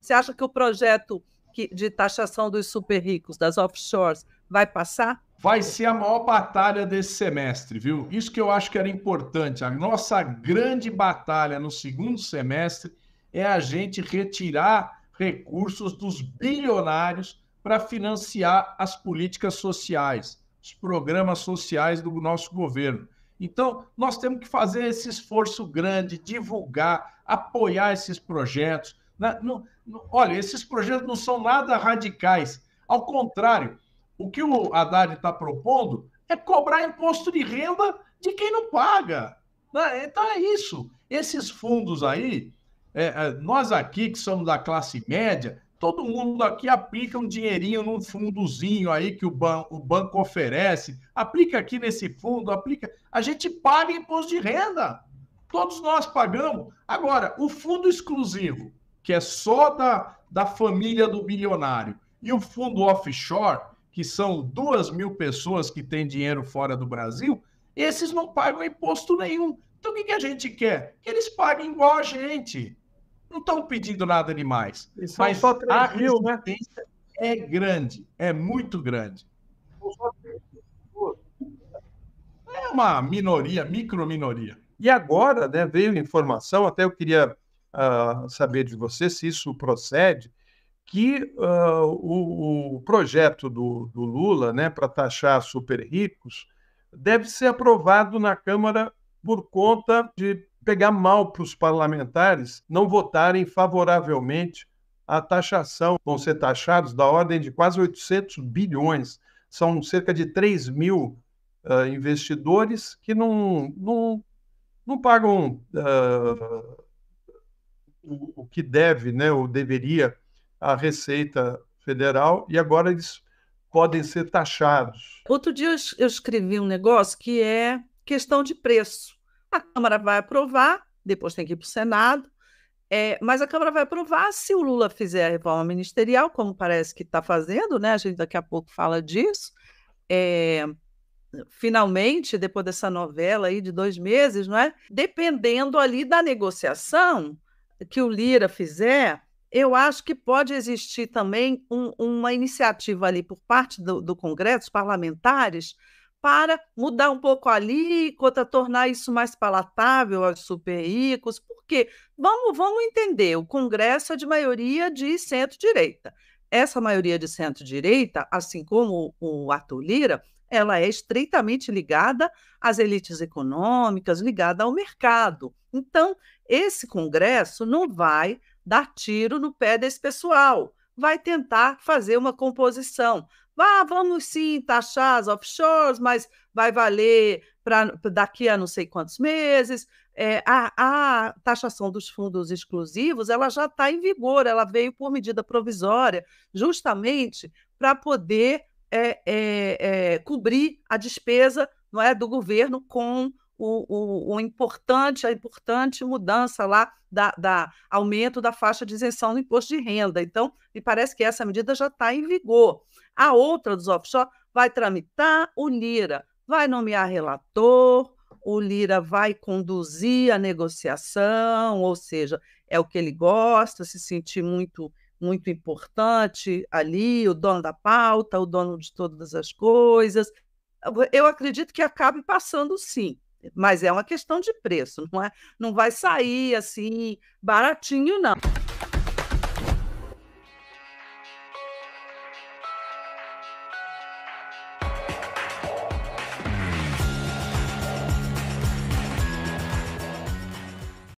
Você acha que o projeto de taxação dos super ricos, das offshores, vai passar? Vai ser a maior batalha desse semestre, viu? Isso que eu acho que era importante. A nossa grande batalha no segundo semestre é a gente retirar recursos dos bilionários para financiar as políticas sociais, os programas sociais do nosso governo. Então, nós temos que fazer esse esforço grande, divulgar, apoiar esses projetos, olha, esses projetos não são nada radicais. Ao contrário, o que o Haddad está propondo é cobrar imposto de renda de quem não paga. Né? Então é isso. Esses fundos aí, é, é, nós aqui que somos da classe média, todo mundo aqui aplica um dinheirinho num fundozinho aí que o, ban o banco oferece, aplica aqui nesse fundo, aplica. A gente paga imposto de renda. Todos nós pagamos. Agora, o fundo exclusivo, que é só da, da família do bilionário, e o fundo offshore, que são duas mil pessoas que têm dinheiro fora do Brasil, esses não pagam imposto nenhum. Então o que, que a gente quer? Que eles paguem igual a gente. Não estão pedindo nada demais. Mas só 3 a mil, né? é grande, é muito grande. É uma minoria, micro minoria. E agora, né, veio informação, até eu queria uh, saber de você se isso procede, que uh, o, o, projeto do, do Lula né, para taxar super ricos deve ser aprovado na Câmara por conta de pegar mal para os parlamentares não votarem favoravelmente a taxação. Vão ser taxados da ordem de quase 800 bilhões. São cerca de 3 mil uh, investidores que não, não, não pagam uh, o, que deve, né, ou deveria, a Receita Federal, e agora eles podem ser taxados. Outro dia eu escrevi um negócio que é questão de preço. A Câmara vai aprovar, depois tem que ir para o Senado, é, mas a Câmara vai aprovar se o Lula fizer a reforma ministerial, como parece que está fazendo, né? A gente daqui a pouco fala disso. É, finalmente, depois dessa novela aí de dois meses, não é? Dependendo ali da negociação, que o Lira fizer, eu acho que pode existir também um, uma iniciativa ali por parte do, do Congresso, dos parlamentares, para mudar um pouco a alíquota, tornar isso mais palatável aos super ricos, porque vamos, vamos entender, o Congresso é de maioria de centro-direita. Essa maioria de centro-direita, assim como o Arthur Lira, ela é estreitamente ligada às elites econômicas, ligada ao mercado. Então, esse Congresso não vai dar tiro no pé desse pessoal, vai tentar fazer uma composição. Ah, vamos sim taxar as offshores, mas vai valer para daqui a não sei quantos meses. É, a, a taxação dos fundos exclusivos ela já está em vigor, ela veio por medida provisória, justamente para poder é, é, é, cobrir a despesa não é, do governo com o, o, o, importante, a importante mudança lá da, da, aumento da faixa de isenção do imposto de renda. Então, me parece que essa medida já está em vigor. A outra dos offshore vai tramitar o Lira, vai nomear relator, o Lira vai conduzir a negociação, ou seja, é o que ele gosta, se sentir muito muito importante ali, o dono da pauta, o dono de todas as coisas. Eu acredito que acabe passando sim, mas é uma questão de preço, não é? Não vai sair assim baratinho não.